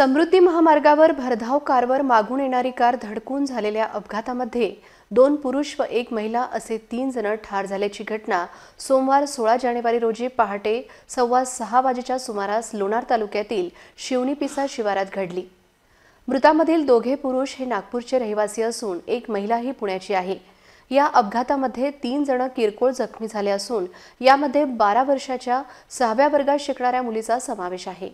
समृद्धी महामार्गावर भरधाव कारवर मागून येणारी कार धडकून झालेल्या अपघातामध्ये दोन पुरुष व एक महिला असे तीन जण ठार झाल्याची घटना सोमवार सोळा जानेवारी रोजी पहाटे सव्वा सहा वाजेच्या सुमारास लोणार तालुक्यातील शिवणीपिसा शिवारात घडली मृतामधील दोघे पुरुष हे नागपूरचे रहिवासी असून एक महिला ही पुण्याची आहे या अपघातामध्ये तीन जण किरकोळ जखमी झाले असून यामध्ये बारा वर्षाच्या सहाव्या वर्गात शिकणाऱ्या मुलीचा समावेश आहे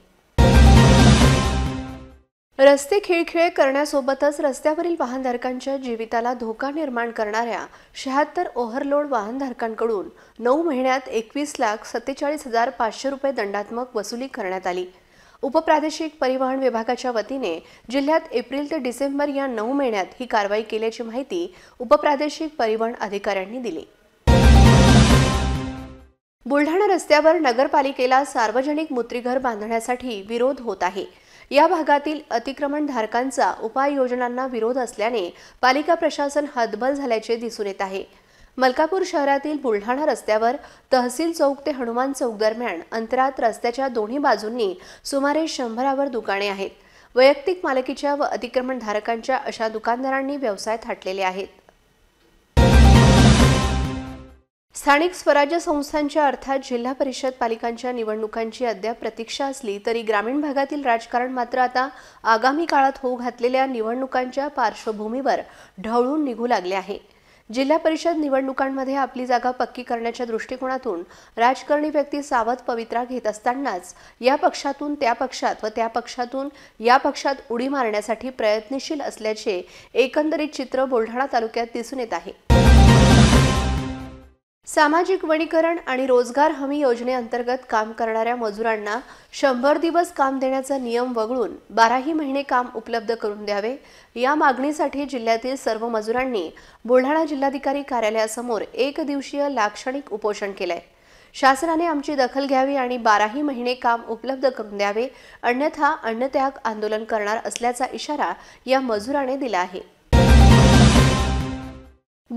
रस्ते खिळखिळे करण्यासोबतच रस्त्यावरील वाहनधारकांच्या जीविताला धोका निर्माण करणाऱ्या शहात्तर ओव्हरलोड वाहनधारकांकडून नऊ महिन्यात एकवीस लाख सत्तेचाळीस हजार पाचशे रुपये दंडात्मक वसुली करण्यात आली उपप्रादेशिक परिवहन विभागाच्या वतीने जिल्ह्यात एप्रिल ते डिसेंबर या नऊ महिन्यात ही कारवाई केल्याची माहिती उपप्रादेशिक परिवहन अधिकाऱ्यांनी दिली बुलढाणा रस्त्यावर नगरपालिकेला सार्वजनिक मूत्रीघर बांधण्यासाठी विरोध होत आहे या भागातील अतिक्रमणधारकांचा उपाययोजनांना विरोध असल्याने पालिका प्रशासन हतबल झाल्याचे दिसून येत आहे मलकापूर शहरातील बुलढाणा रस्त्यावर तहसील चौक ते हनुमान चौक दरम्यान अंतरात रस्त्याच्या दोन्ही बाजूंनी सुमारे शंभरावर दुकाने आहेत वैयक्तिक मालकीच्या व अतिक्रमणधारकांच्या अशा दुकानदारांनी व्यवसाय थाटलेले आहेत स्थानिक स्वराज्य संस्थांच्या अर्थात जिल्हा परिषद पालिकांच्या निवडणुकांची अद्याप प्रतीक्षा असली तरी ग्रामीण भागातील राजकारण मात्र आता आगामी काळात होऊ घातलेल्या निवडणुकांच्या पार्श्वभूमीवर ढवळून निघू लागले आहे जिल्हा परिषद निवडणुकांमध्ये आपली जागा पक्की करण्याच्या दृष्टिकोनातून राजकारणी व्यक्ती सावध पवित्रा घेत असतानाच या पक्षातून त्या पक्षात व त्या पक्षातून या पक्षात उडी मारण्यासाठी प्रयत्नशील असल्याचे एकंदरीत चित्र बुलढाणा तालुक्यात दिसून येत आहे सामाजिक वनीकरण आणि रोजगार हमी योजनेअंतर्गत काम करणाऱ्या मजुरांना शंभर दिवस काम देण्याचा नियम वगळून बाराही महिने काम उपलब्ध करून द्यावे या मागणीसाठी जिल्ह्यातील सर्व मजुरांनी बुलढाणा जिल्हाधिकारी कार्यालयासमोर एक दिवसीय लाक्षणिक उपोषण केलंय शासनाने आमची दखल घ्यावी आणि बाराही महिने काम उपलब्ध करून द्यावे अन्यथा अन्नत्याग आंदोलन करणार असल्याचा इशारा या मजुराने दिला आहे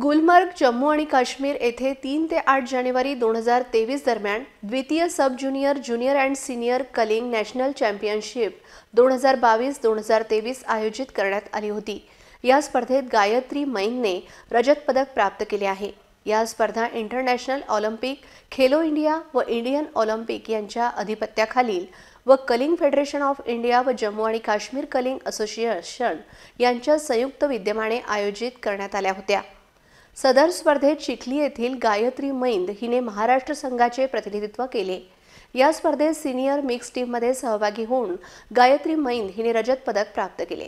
गुलमर्ग जम्मू आणि काश्मीर येथे तीन ते आठ जानेवारी दोन हजार तेवीस दरम्यान द्वितीय sub junior junior and senior Kalinga national championship दोन हजार बावीस दोन हजार तेवीस आयोजित करण्यात आली होती या स्पर्धेत गायत्री मैनने रजत पदक प्राप्त केले आहे या स्पर्धा इंटरनॅशनल ऑलिम्पिक खेलो इंडिया व इंडियन ऑलिम्पिक यांच्या अधिपत्याखालील व कलिंग फेडरेशन ऑफ इंडिया व जम्मू आणि काश्मीर कलिंग असोसिएशन यांच्या संयुक्त विद्यमाने आयोजित करण्यात आल्या होत्या सदर स्पर्धेत चिखली येथील गायत्री मैंद हिने महाराष्ट्र संघाचे प्रतिनिधित्व केले या स्पर्धेत सिनियर मिक्स टीममध्ये सहभागी होऊन गायत्री मैंद हिने रजत पदक प्राप्त केले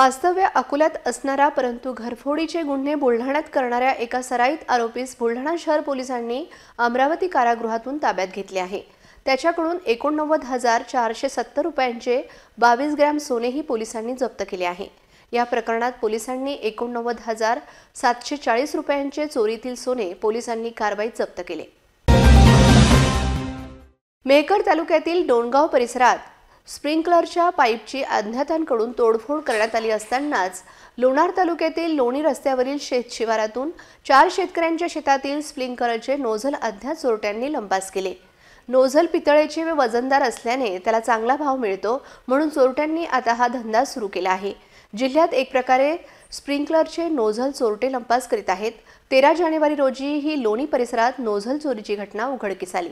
वास्तव्य अकोल्यात असणारा परंतु घरफोडीचे गुन्हे बुलढाण्यात करणाऱ्या एका सराईत आरोपीस बुलढाणा शहर पोलिसांनी अमरावती कारागृहातून ताब्यात घेतले आहे त्याच्याकडून एकोणनव्वद हजार चारशे सत्तर रुपयांचे बावीस ग्रॅम सोनेही पोलिसांनी जप्त केले आहे या प्रकरणात पोलिसांनी एकोणनव्वद हजार सातशे चाळीस रुपयांचे चोरीतील सोने पोलिसांनी कारवाईत जप्त केले मेकर तालुक्यातील डोणगाव परिसरात स्प्रिंकलरच्या पाईपची अज्ञातांकडून तोडफोड करण्यात आली असतानाच लोणार तालुक्यातील लोणी रस्त्यावरील शेत शिवारातून चार शेतकऱ्यांच्या शेतातील स्प्रिंकलरचे नोझल अज्ञात चोरट्यांनी लंपास केले नोझल पितळेचे व वजनदार असल्याने त्याला चांगला भाव मिळतो म्हणून चोरट्यांनी आता हा धंदा सुरू केला आहे जिल्ह्यात एक प्रकारे स्प्रिंकलरचे नोझल चोरटे लंपास करीत आहेत तेरा जानेवारी रोजी ही लोणी परिसरात नोझल चोरीची घटना उघडकीस आली